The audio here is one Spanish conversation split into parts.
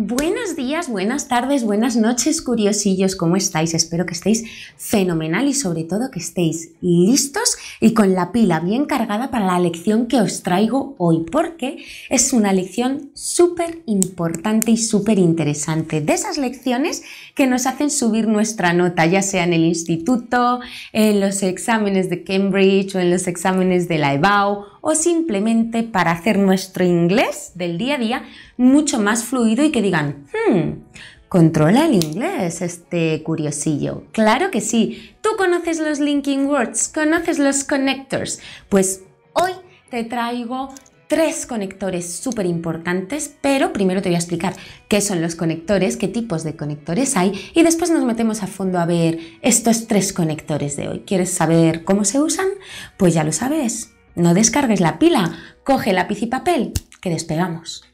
Buenos días, buenas tardes, buenas noches, curiosillos, ¿cómo estáis? Espero que estéis fenomenal y sobre todo que estéis listos y con la pila bien cargada para la lección que os traigo hoy, porque es una lección súper importante y súper interesante, de esas lecciones que nos hacen subir nuestra nota, ya sea en el instituto, en los exámenes de Cambridge o en los exámenes de la EBAU o simplemente para hacer nuestro inglés del día a día mucho más fluido y que digan, hmm, controla el inglés este curiosillo. Claro que sí, tú conoces los linking words, conoces los connectors. Pues hoy te traigo tres conectores súper importantes, pero primero te voy a explicar qué son los conectores, qué tipos de conectores hay y después nos metemos a fondo a ver estos tres conectores de hoy. ¿Quieres saber cómo se usan? Pues ya lo sabes. No descargues la pila, coge lápiz y papel, que despegamos.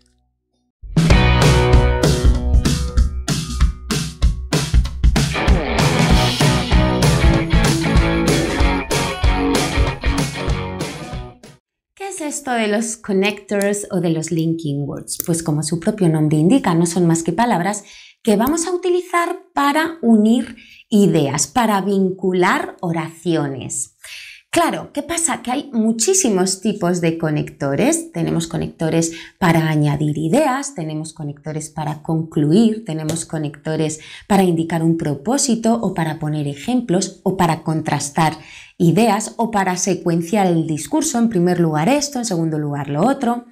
¿Qué es esto de los connectors o de los linking words? Pues como su propio nombre indica, no son más que palabras que vamos a utilizar para unir ideas, para vincular oraciones. Claro, ¿qué pasa? Que hay muchísimos tipos de conectores. Tenemos conectores para añadir ideas, tenemos conectores para concluir, tenemos conectores para indicar un propósito o para poner ejemplos o para contrastar ideas o para secuenciar el discurso. En primer lugar esto, en segundo lugar lo otro.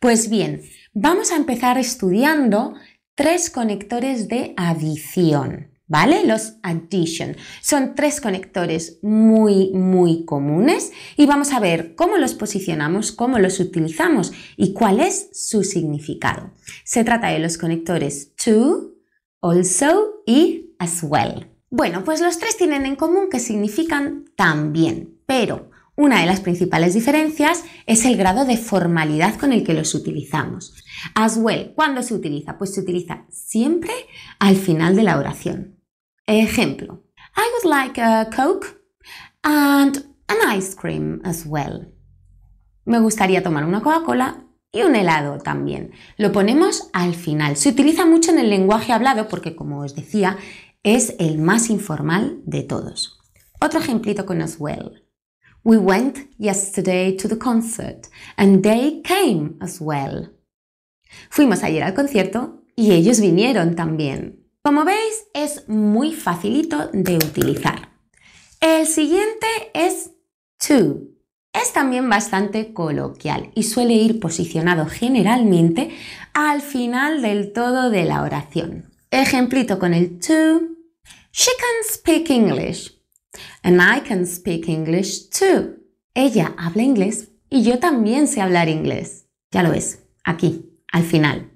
Pues bien, vamos a empezar estudiando tres conectores de adición. ¿vale? Los addition. Son tres conectores muy, muy comunes y vamos a ver cómo los posicionamos, cómo los utilizamos y cuál es su significado. Se trata de los conectores to, also y as well. Bueno, pues los tres tienen en común que significan también, pero una de las principales diferencias es el grado de formalidad con el que los utilizamos. As well, ¿cuándo se utiliza? Pues se utiliza siempre al final de la oración. Ejemplo. I would like a Coke and an ice cream as well. Me gustaría tomar una Coca-Cola y un helado también. Lo ponemos al final. Se utiliza mucho en el lenguaje hablado porque, como os decía, es el más informal de todos. Otro ejemplito con as well. We went yesterday to the concert and they came as well. Fuimos ayer al concierto y ellos vinieron también. Como veis, es muy facilito de utilizar. El siguiente es to. Es también bastante coloquial y suele ir posicionado generalmente al final del todo de la oración. Ejemplito con el to. She can speak English. And I can speak English too. Ella habla inglés y yo también sé hablar inglés. Ya lo ves, aquí, al final.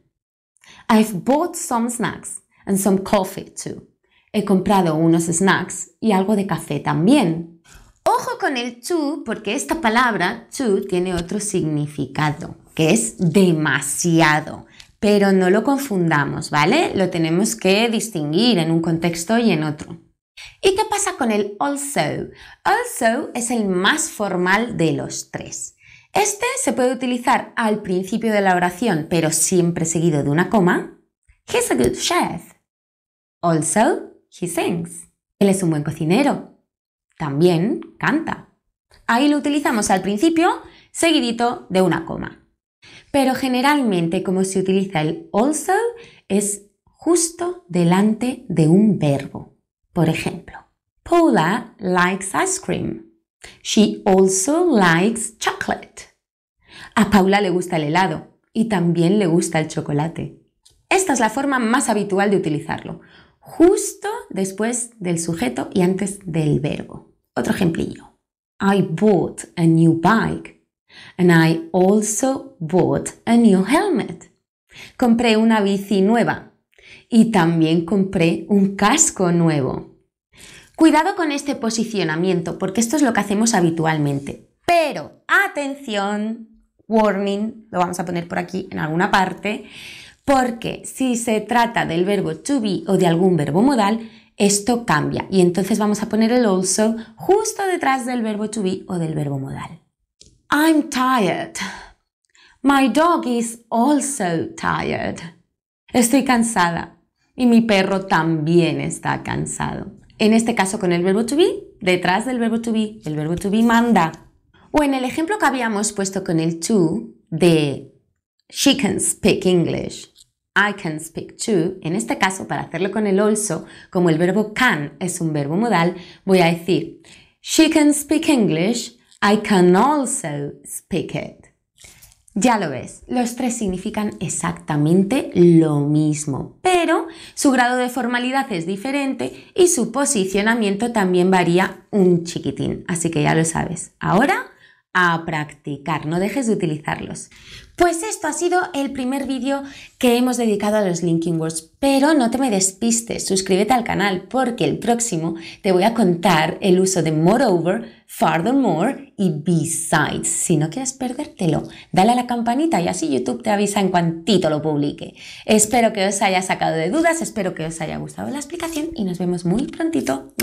I've bought some snacks and some coffee too. He comprado unos snacks y algo de café también. Ojo con el too porque esta palabra too tiene otro significado, que es demasiado. Pero no lo confundamos, ¿vale? Lo tenemos que distinguir en un contexto y en otro. ¿Y qué pasa con el also? Also es el más formal de los tres. Este se puede utilizar al principio de la oración, pero siempre seguido de una coma. He's a good chef. Also, he sings. Él es un buen cocinero. También canta. Ahí lo utilizamos al principio, seguidito de una coma. Pero generalmente como se utiliza el also es justo delante de un verbo. Por ejemplo, Paula likes ice cream. She also likes chocolate. A Paula le gusta el helado y también le gusta el chocolate. Esta es la forma más habitual de utilizarlo, justo después del sujeto y antes del verbo. Otro ejemplillo. I bought a new bike. And I also bought a new helmet. Compré una bici nueva. Y también compré un casco nuevo. Cuidado con este posicionamiento, porque esto es lo que hacemos habitualmente. Pero, atención, warning, lo vamos a poner por aquí en alguna parte porque si se trata del verbo to be o de algún verbo modal, esto cambia y entonces vamos a poner el also justo detrás del verbo to be o del verbo modal. I'm tired. My dog is also tired. Estoy cansada y mi perro también está cansado. En este caso con el verbo to be, detrás del verbo to be, el verbo to be manda. O en el ejemplo que habíamos puesto con el to de She can speak English. I can speak to, en este caso, para hacerlo con el also, como el verbo can es un verbo modal, voy a decir She can speak English, I can also speak it. Ya lo ves, los tres significan exactamente lo mismo, pero su grado de formalidad es diferente y su posicionamiento también varía un chiquitín, así que ya lo sabes. Ahora a practicar, no dejes de utilizarlos. Pues esto ha sido el primer vídeo que hemos dedicado a los linking words, pero no te me despistes, suscríbete al canal porque el próximo te voy a contar el uso de moreover, furthermore y besides. Si no quieres perdértelo, dale a la campanita y así YouTube te avisa en cuantito lo publique. Espero que os haya sacado de dudas, espero que os haya gustado la explicación y nos vemos muy prontito.